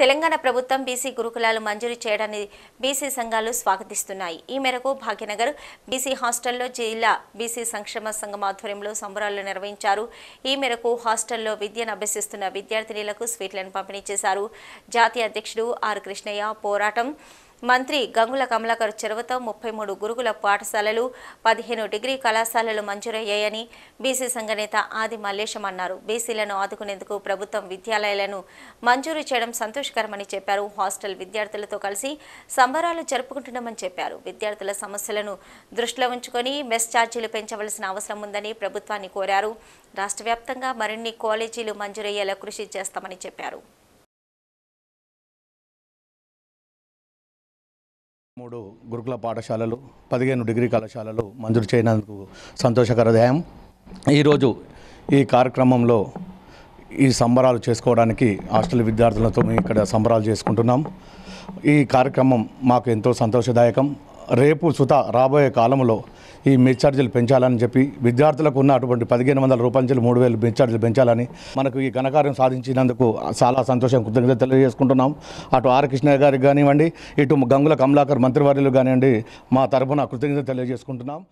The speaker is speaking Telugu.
తెలంగాణ ప్రభుత్వం బీసీ గురుకులాలు మంజూరు చేయడాన్ని బీసీ సంఘాలు స్వాగతిస్తున్నాయి ఈ మేరకు భాగ్యనగర్ బీసీ హాస్టల్లో జిల్లా బీసీ సంక్షేమ సంఘం ఆధ్వర్యంలో సంబరాలు నిర్వహించారు ఈ మేరకు హాస్టల్లో విద్యను అభ్యసిస్తున్న విద్యార్థినీలకు స్వీట్లను పంపిణీ చేశారు జాతీయ అధ్యక్షుడు ఆర్ కృష్ణయ్య పోరాటం మంత్రి గంగుల కమలాకర్ చెరువతో ముప్పై మూడు గురుకుల పాఠశాలలు పదిహేను డిగ్రీ కళాశాలలు మంజూరయ్యాయని బీసీ సంఘ నేత ఆది మల్లేశం అన్నారు బీసీలను ఆదుకునేందుకు ప్రభుత్వం విద్యాలయాలను మంజూరు చేయడం సంతోషకరమని చెప్పారు హాస్టల్ విద్యార్థులతో కలిసి సంబరాలు జరుపుకుంటున్నామని చెప్పారు విద్యార్థుల సమస్యలను దృష్టిలో ఉంచుకొని మెస్ ఛార్జీలు పెంచవలసిన అవసరం ఉందని ప్రభుత్వాన్ని కోరారు రాష్ట్ర మరిన్ని కాలేజీలు మంజూరయ్యేలా కృషి చేస్తామని చెప్పారు మూడు గురుకుల పాఠశాలలు పదిహేను డిగ్రీ కళాశాలలు మంజూరు చేయనందుకు సంతోషకర ధ్యాయం ఈరోజు ఈ కార్యక్రమంలో ఈ సంబరాలు చేసుకోవడానికి హాస్టల్ విద్యార్థులతో మేము ఇక్కడ సంబరాలు చేసుకుంటున్నాం ఈ కార్యక్రమం మాకు ఎంతో సంతోషదాయకం రేపు సుత రాబోయే కాలంలో ఈ మిడ్ ఛార్జీలు పెంచాలని చెప్పి విద్యార్థులకు ఉన్న అటువంటి పదిహేను వందల రూపాయల మూడు వేలు మిడ్ ఛార్జీలు పెంచాలని మనకు ఈ ఘనకార్యం సాధించినందుకు చాలా సంతోషం కృతజ్ఞత తెలియజేసుకుంటున్నాం అటు ఆర్ కృష్ణయ్య గారికి కానివ్వండి ఇటు గంగుల కమలాకర్ మంత్రివర్యులు కానివ్వండి మా తరఫున కృతజ్ఞత తెలియజేసుకుంటున్నాం